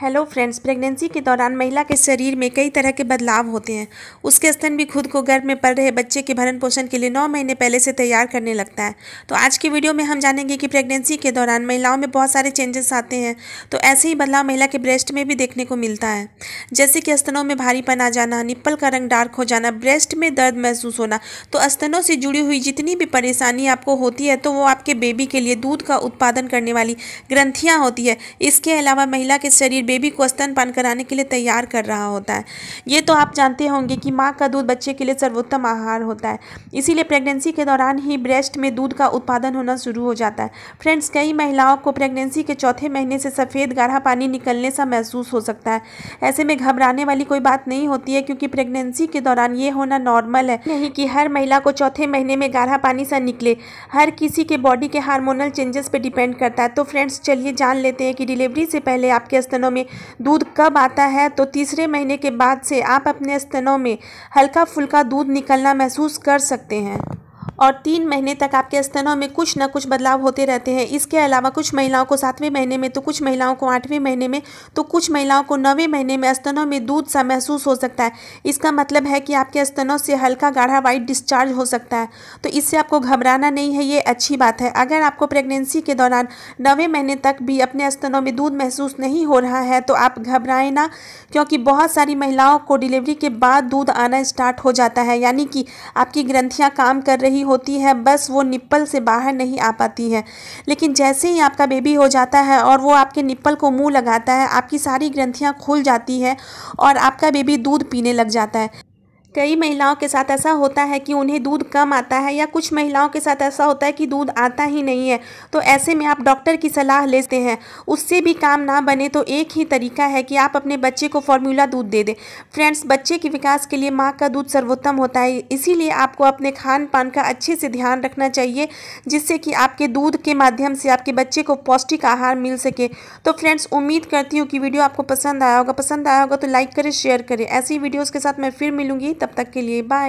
hello friends pregnancy के दौरान महिला के शरीर में कई तरह के बदलाव होते हैं उसके स्तन भी खुद को गर्भ में पड़ रहे बच्चे के भरण पोषण के लिए नौ महीने पहले से तैयार करने लगता है तो आज की वीडियो में हम जानेंगे कि प्रेगनेंसी के दौरान महिलाओं में बहुत सारे चेंजेस आते हैं तो ऐसे ही बदलाव महिला के ब्रेस्ट में भी देखने को मिलता है जैसे कि स्तनों में भारीपन आ जाना निप्पल का रंग डार्क हो जाना ब्रेस्ट में दर्द महसूस होना तो स्तनों से जुड़ी हुई जितनी भी परेशानी आपको होती है तो वो आपके बेबी के लिए दूध का उत्पादन करने वाली ग्रंथियाँ होती है इसके अलावा महिला के शरीर बेबी को स्तनपान कराने के लिए तैयार कर रहा होता है ये तो आप जानते होंगे कि माँ का दूध बच्चे के लिए सर्वोत्तम आहार होता है इसीलिए प्रेगनेंसी के दौरान ही ब्रेस्ट में दूध का उत्पादन होना शुरू हो जाता है फ्रेंड्स कई महिलाओं को प्रेगनेंसी के चौथे महीने से सफ़ेद गाढ़ा पानी निकलने सा महसूस हो सकता है ऐसे में घबराने वाली कोई बात नहीं होती है क्योंकि प्रेगनेंसी के दौरान ये होना नॉर्मल है नहीं कि हर महिला को चौथे महीने में गाढ़ा पानी सा निकले हर किसी के बॉडी के हार्मोनल चेंजेस पर डिपेंड करता है तो फ्रेंड्स चलिए जान लेते हैं कि डिलीवरी से पहले आपके स्तनों में में दूध कब आता है तो तीसरे महीने के बाद से आप अपने स्तनों में हल्का फुल्का दूध निकलना महसूस कर सकते हैं और तीन महीने तक आपके स्तनों में कुछ ना कुछ बदलाव होते रहते हैं इसके अलावा कुछ महिलाओं को सातवें महीने में तो कुछ महिलाओं को आठवें महीने में तो कुछ महिलाओं को नौवें महीने में स्तनों में दूध सा महसूस हो सकता है इसका मतलब है कि आपके स्तनों से हल्का गाढ़ा वाइट डिस्चार्ज हो सकता है तो इससे आपको घबराना नहीं है ये अच्छी बात है अगर आपको प्रेगनेंसी के दौरान नवे महीने तक भी अपने स्तनों में दूध महसूस नहीं हो रहा है तो आप घबराएं ना क्योंकि बहुत सारी महिलाओं को डिलीवरी के बाद दूध आना स्टार्ट हो जाता है यानी कि आपकी ग्रंथियाँ काम कर रही होती है बस वो निप्पल से बाहर नहीं आ पाती है लेकिन जैसे ही आपका बेबी हो जाता है और वो आपके निप्पल को मुंह लगाता है आपकी सारी ग्रंथियां खुल जाती है और आपका बेबी दूध पीने लग जाता है कई महिलाओं के साथ ऐसा होता है कि उन्हें दूध कम आता है या कुछ महिलाओं के साथ ऐसा होता है कि दूध आता ही नहीं है तो ऐसे में आप डॉक्टर की सलाह लेते हैं उससे भी काम ना बने तो एक ही तरीका है कि आप अपने बच्चे को फॉर्मूला दूध दे दें फ्रेंड्स बच्चे के विकास के लिए माँ का दूध सर्वोत्तम होता है इसीलिए आपको अपने खान पान का अच्छे से ध्यान रखना चाहिए जिससे कि आपके दूध के माध्यम से आपके बच्चे को पौष्टिक आहार मिल सके तो फ्रेंड्स उम्मीद करती हूँ कि वीडियो आपको पसंद आया होगा पसंद आया होगा तो लाइक करें शेयर करें ऐसी वीडियोज़ के साथ मैं फिर मिलूँगी तब तब तक के लिए बाय